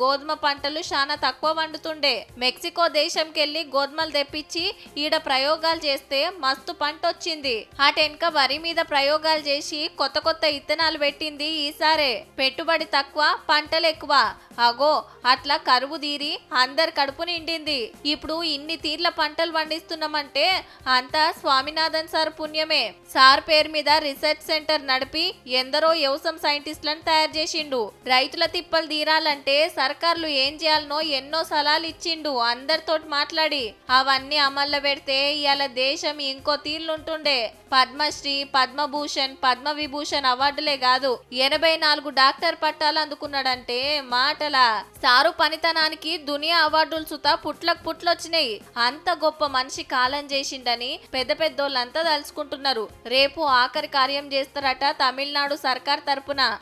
గోధుమ పంటలు చాలా తక్కువ వండుతుండే మెక్సికో దేశంకెళ్ళి గోధుమలు తెప్పించి ఈడ ప్రయోగాలు చేస్తే మస్తు పంట వచ్చింది అటెనక వరి మీద ప్రయోగాలు చేసి కొత్త కొత్త ఇత్తనాలు పెట్టింది ఈసారే పెట్టుబడి తక్కువ పంటలు ఎక్కువ అగో అట్లా కరువు తీరి అందరి కడుపు నిండింది ఇప్పుడు ఇన్ని తీర్ల పంటలు పండిస్తున్నామంటే అంతా స్వామినాథన్ సార్ పుణ్యమే సార్ పేరు మీద రీసెర్చ్ సెంటర్ నడిపి ఎందరో వ్యవసాయ సైంటిస్టులను తయారు చేసిండు రైతుల తిప్పలు తీరాలంటే సర్కార్లు ఏం చేయాలనో ఎన్నో సలహాలు ఇచ్చిండు అందరితో మాట్లాడి అవన్నీ అమల్లో పెడితే ఇవాళ దేశం ఇంకో తీర్లుంటుండే పద్మశ్రీ పద్మభూషణ్ పద్మ విభూషణ్ అవార్డులే కాదు ఎనభై నాలుగు డాక్టర్ పట్టాలు అందుకున్నాడంటే మాటలా సారు పనితనానికి దునియా అవార్డులు సుత పుట్లకు పుట్లొచ్చినాయి అంత గొప్ప మనిషి కాలం చేసిండని పెద్ద పెద్దోళ్ళంతా తలుచుకుంటున్నారు రేపు ఆఖరి కార్యం చేస్తారట తమిళనాడు సర్కార్ తరపున